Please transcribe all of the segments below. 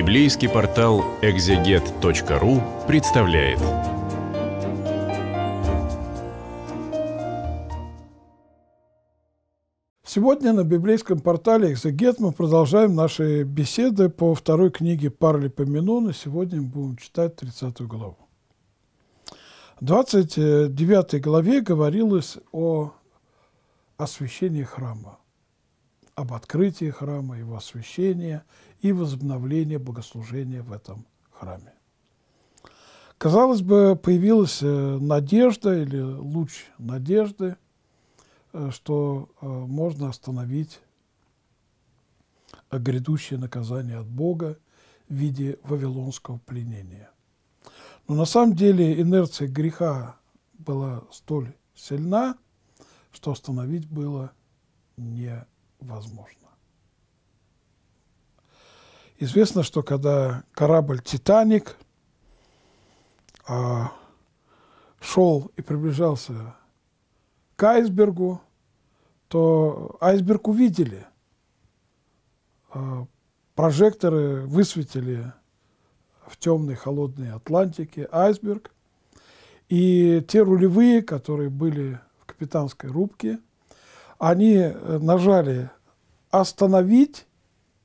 Библейский портал экзегет.ру представляет. Сегодня на библейском портале «Экзегет» мы продолжаем наши беседы по второй книге Парли Поминона. Сегодня мы будем читать 30 главу. В 29 главе говорилось о освящении храма об открытии храма, его освящении и возобновлении богослужения в этом храме. Казалось бы, появилась э, надежда или луч надежды, э, что э, можно остановить грядущее наказание от Бога в виде вавилонского пленения. Но на самом деле инерция греха была столь сильна, что остановить было невозможно возможно. Известно, что когда корабль «Титаник» а, шел и приближался к айсбергу, то айсберг увидели. А, прожекторы высветили в темной холодной Атлантике айсберг. И те рулевые, которые были в капитанской рубке – они э, нажали «Остановить»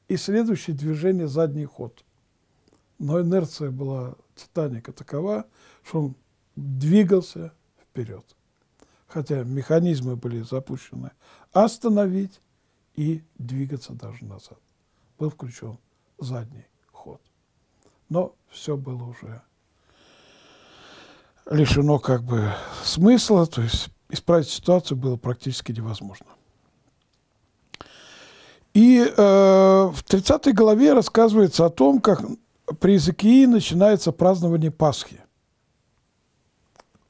и следующее движение «Задний ход». Но инерция была «Титаника» такова, что он двигался вперед. Хотя механизмы были запущены «Остановить» и «Двигаться даже назад». Был включен задний ход. Но все было уже лишено как бы смысла, то есть исправить ситуацию было практически невозможно. И э, в 30 главе рассказывается о том, как при Иезекии начинается празднование Пасхи.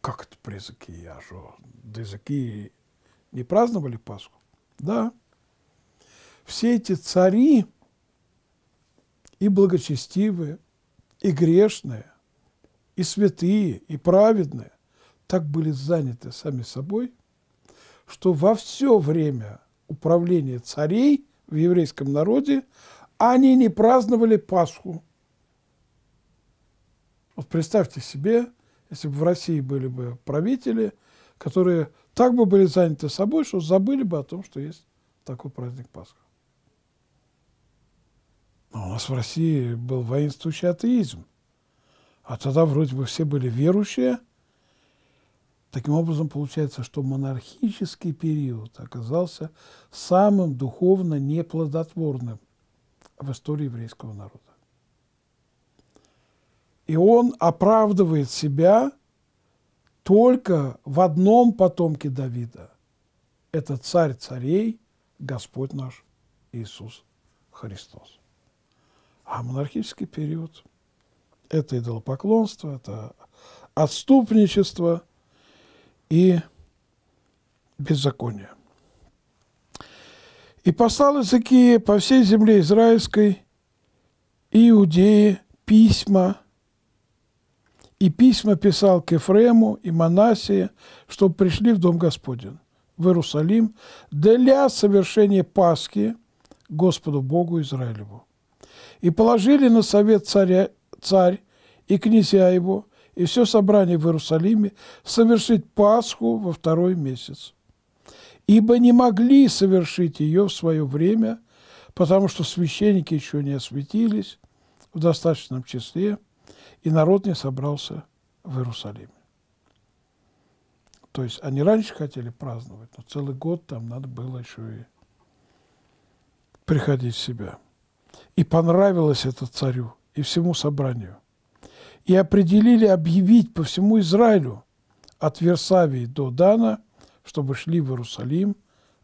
Как это при Иезекии? А что, до Иезекии не праздновали Пасху? Да. Все эти цари и благочестивые, и грешные, и святые, и праведные так были заняты сами собой, что во все время управления царей в еврейском народе они не праздновали Пасху. Вот представьте себе, если бы в России были бы правители, которые так бы были заняты собой, что забыли бы о том, что есть такой праздник Пасха. Но у нас в России был воинствующий атеизм. А тогда вроде бы все были верующие – Таким образом, получается, что монархический период оказался самым духовно неплодотворным в истории еврейского народа. И он оправдывает себя только в одном потомке Давида. Это царь царей, Господь наш Иисус Христос. А монархический период – это идолопоклонство, это отступничество – и беззакония. И послал Иезекия по всей земле израильской Иудеи письма, и письма писал к Ефрему и Манасии, чтобы пришли в Дом Господен, в Иерусалим, для совершения Пасхи Господу Богу Израилеву. И положили на совет царя, царь и князя его, и все собрание в Иерусалиме совершить Пасху во второй месяц. Ибо не могли совершить ее в свое время, потому что священники еще не осветились в достаточном числе, и народ не собрался в Иерусалиме. То есть они раньше хотели праздновать, но целый год там надо было еще и приходить в себя. И понравилось это царю и всему собранию – и определили объявить по всему Израилю от Версавии до Дана, чтобы шли в Иерусалим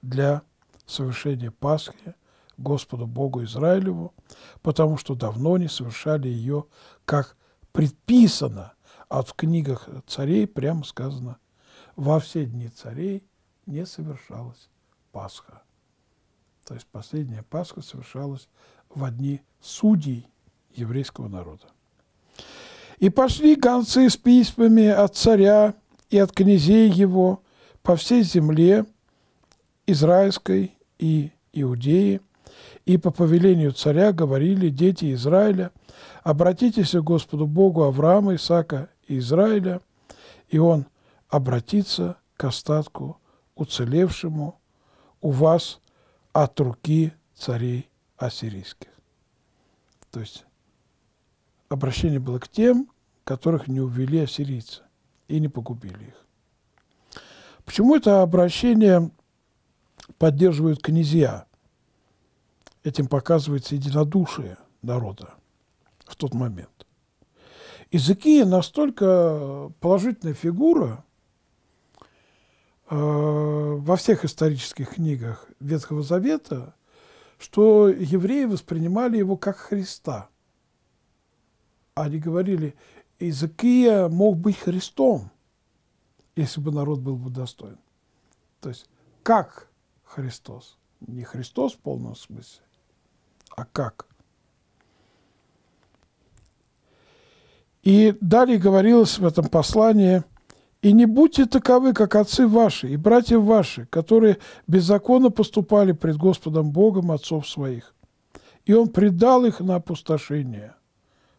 для совершения Пасхи Господу Богу Израилеву, потому что давно не совершали ее, как предписано, а в книгах царей прямо сказано, во все дни царей не совершалась Пасха. То есть последняя Пасха совершалась в одни судей еврейского народа. И пошли гонцы с письмами от царя и от князей его по всей земле израильской и иудеи, и по повелению царя говорили дети Израиля, обратитесь к Господу Богу Авраама, Исаака и Израиля, и он обратится к остатку уцелевшему у вас от руки царей ассирийских. То есть обращение было к тем, которых не увели ассирийцы и не погубили их. Почему это обращение поддерживают князья? Этим показывается единодушие народа в тот момент. Изыкия настолько положительная фигура э, во всех исторических книгах Ветхого Завета, что евреи воспринимали его как Христа – они говорили, Иезекия мог быть Христом, если бы народ был бы достоин. То есть как Христос? Не Христос в полном смысле, а как? И далее говорилось в этом послании, «И не будьте таковы, как отцы ваши и братья ваши, которые беззаконно поступали пред Господом Богом отцов своих, и Он предал их на опустошение»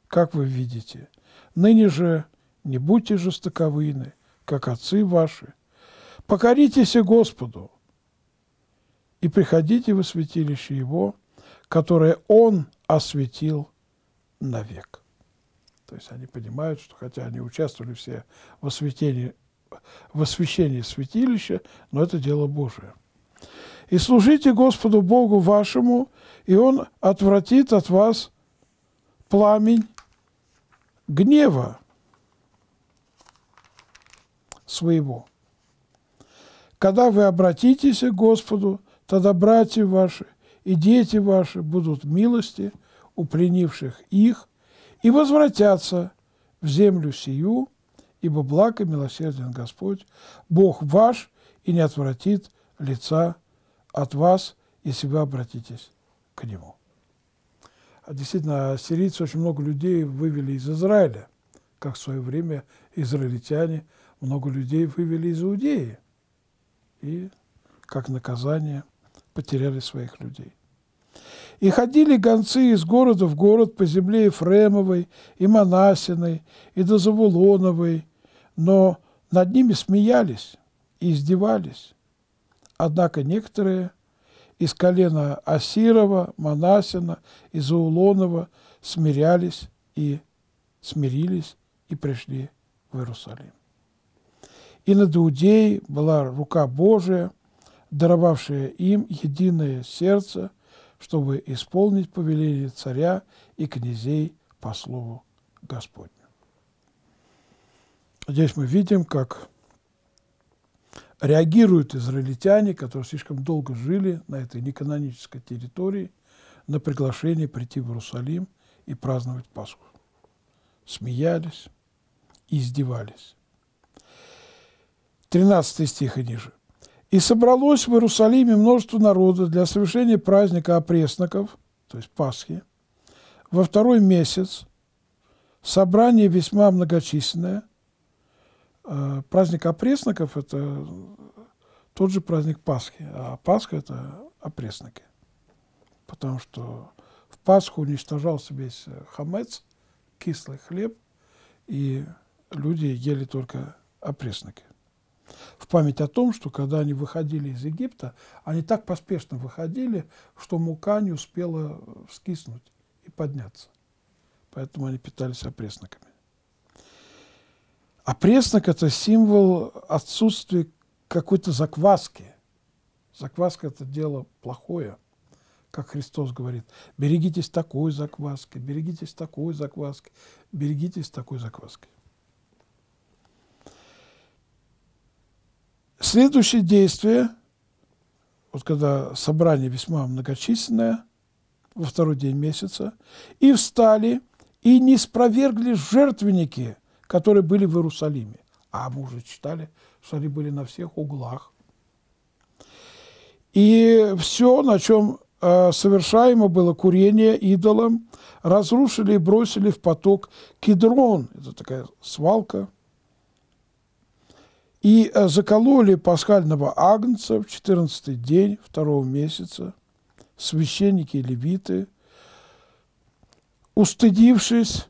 как вы видите. Ныне же не будьте жестоковыны, как отцы ваши. Покоритесь и Господу, и приходите в святилище Его, которое Он осветил навек. То есть они понимают, что хотя они участвовали все в освящении, в освящении святилища, но это дело Божие. «И служите Господу Богу вашему, и Он отвратит от вас пламень гнева своего. Когда вы обратитесь к Господу, тогда братья ваши и дети ваши будут милости у пленивших их и возвратятся в землю сию, ибо благ и милосерден Господь, Бог ваш, и не отвратит лица от вас, если вы обратитесь к Нему действительно, сирийцы очень много людей вывели из Израиля, как в свое время израильтяне много людей вывели из Иудеи. И как наказание потеряли своих людей. И ходили гонцы из города в город по земле Ефремовой и Монасиной и до Завулоновой, но над ними смеялись и издевались. Однако некоторые из колена Асирова, Манасина и Заулонова смирялись и смирились и пришли в Иерусалим. И над Иудеей была рука Божия, даровавшая им единое сердце, чтобы исполнить повеление царя и князей по слову Господню. Здесь мы видим, как реагируют израильтяне, которые слишком долго жили на этой неканонической территории, на приглашение прийти в Иерусалим и праздновать Пасху. Смеялись и издевались. 13 стих и ниже. «И собралось в Иерусалиме множество народа для совершения праздника опресноков, то есть Пасхи, во второй месяц, собрание весьма многочисленное – Э, праздник опресноков – это тот же праздник Пасхи, а Пасха – это опресноки. Потому что в Пасху уничтожался весь э, хамец, кислый хлеб, и люди ели только опресноки. В память о том, что когда они выходили из Египта, они так поспешно выходили, что мука не успела вскиснуть и подняться. Поэтому они питались опресноками. А преснок – это символ отсутствия какой-то закваски. Закваска – это дело плохое, как Христос говорит. Берегитесь такой закваски, берегитесь такой закваски, берегитесь такой закваски. Следующее действие, вот когда собрание весьма многочисленное, во второй день месяца, и встали, и не спровергли жертвенники – которые были в Иерусалиме. А мы уже читали, что они были на всех углах. И все, на чем э, совершаемо было курение идолам, разрушили и бросили в поток кедрон, это такая свалка, и э, закололи пасхального агнца в 14 день второго месяца священники и левиты, устыдившись,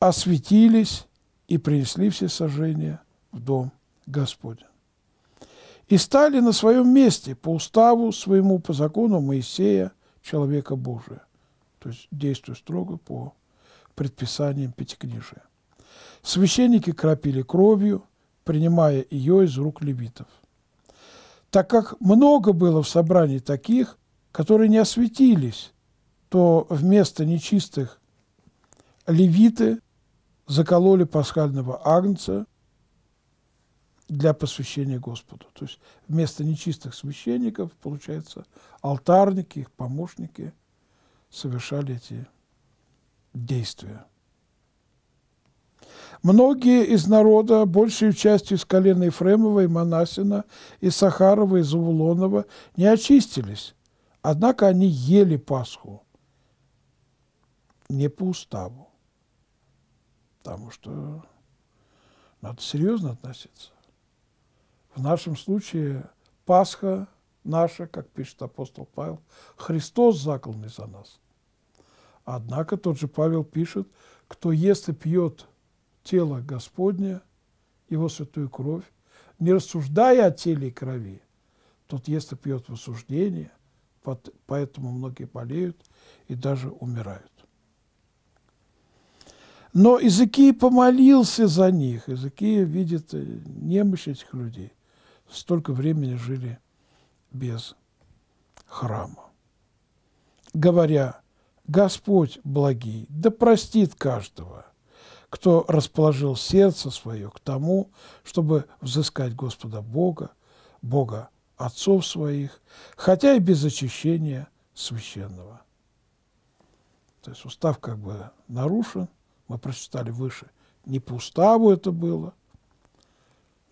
осветились и принесли все сожжения в дом Господень. И стали на своем месте по уставу своему, по закону Моисея, человека Божия. То есть действуя строго по предписаниям Пятикнижия. Священники крапили кровью, принимая ее из рук левитов. Так как много было в собрании таких, которые не осветились, то вместо нечистых левиты закололи пасхального агнца для посвящения Господу. То есть вместо нечистых священников, получается, алтарники, их помощники совершали эти действия. Многие из народа, большей частью из колена Ефремова и Монасина, и Сахарова, и Завулонова, не очистились, однако они ели Пасху не по уставу. Потому что надо серьезно относиться. В нашем случае Пасха наша, как пишет апостол Павел, Христос закланный за нас. Однако тот же Павел пишет, кто ест и пьет тело Господне, его святую кровь, не рассуждая о теле и крови, тот ест и пьет в осуждение, поэтому многие болеют и даже умирают. Но Иезекия помолился за них. Иезекия видит э, немощь этих людей. Столько времени жили без храма. Говоря, Господь благий, да простит каждого, кто расположил сердце свое к тому, чтобы взыскать Господа Бога, Бога отцов своих, хотя и без очищения священного. То есть устав как бы нарушен – мы прочитали выше, не по уставу это было.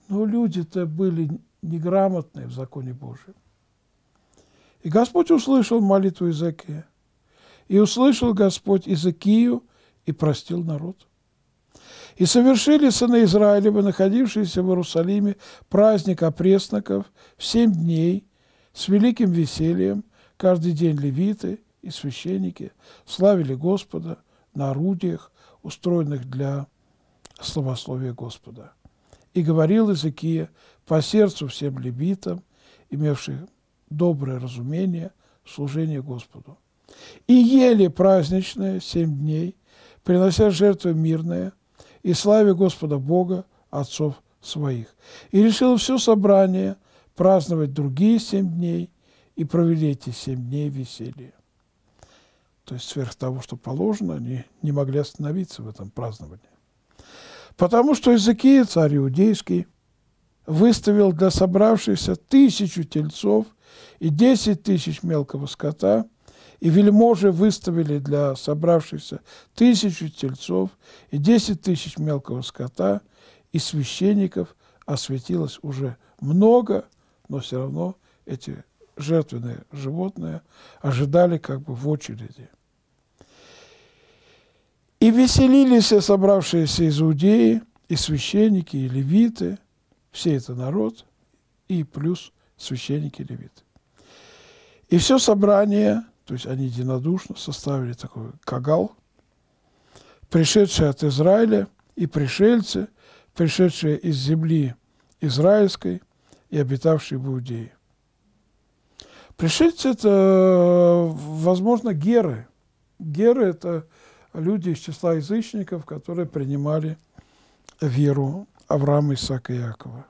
Но люди-то были неграмотные в законе Божьем. И Господь услышал молитву Иезекия. И услышал Господь Иезекию и простил народ. И совершили сыны Израилева, находившиеся в Иерусалиме, праздник опресноков в семь дней с великим весельем, каждый день левиты и священники славили Господа на орудиях, устроенных для словословия Господа. И говорил Иезекия по сердцу всем левитам, имевших доброе разумение служения Господу. И ели праздничное семь дней, принося жертвы мирные и славе Господа Бога, отцов своих. И решил все собрание праздновать другие семь дней, и провели эти семь дней веселье то есть сверх того, что положено, они не могли остановиться в этом праздновании. Потому что Иезекия, царь иудейский, выставил для собравшихся тысячу тельцов и десять тысяч мелкого скота, и вельможи выставили для собравшихся тысячу тельцов и десять тысяч мелкого скота, и священников осветилось уже много, но все равно эти жертвенные животные ожидали как бы в очереди. И веселились все собравшиеся из иудеи, и священники, и левиты, все это народ, и плюс священники и левиты. И все собрание, то есть они единодушно составили такой кагал, пришедшие от Израиля и пришельцы, пришедшие из земли израильской и обитавшие в Иудее. Пришельцы – это, возможно, геры. Геры – это люди из числа язычников, которые принимали веру Авраама, Исаака и Якова.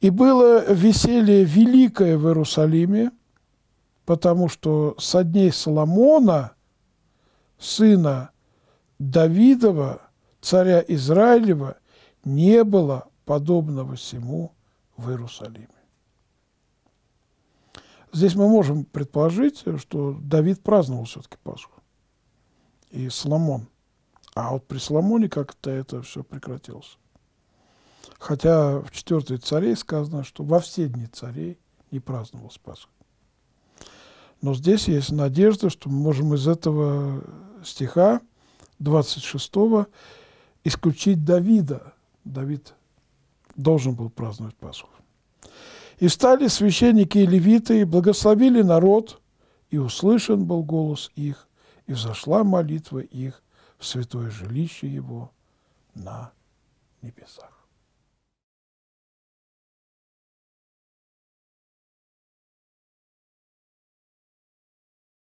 И было веселье великое в Иерусалиме, потому что со дней Соломона, сына Давидова, царя Израилева, не было подобного всему в Иерусалиме. Здесь мы можем предположить, что Давид праздновал все-таки Пасху. И Соломон. А вот при Соломоне как-то это все прекратилось. Хотя в четвертой царей сказано, что во все дни царей не праздновалась Пасха. Но здесь есть надежда, что мы можем из этого стиха 26 исключить Давида. Давид должен был праздновать Пасху. И стали священники и левиты, и благословили народ, и услышан был голос их, и взошла молитва их в святое жилище его на небесах.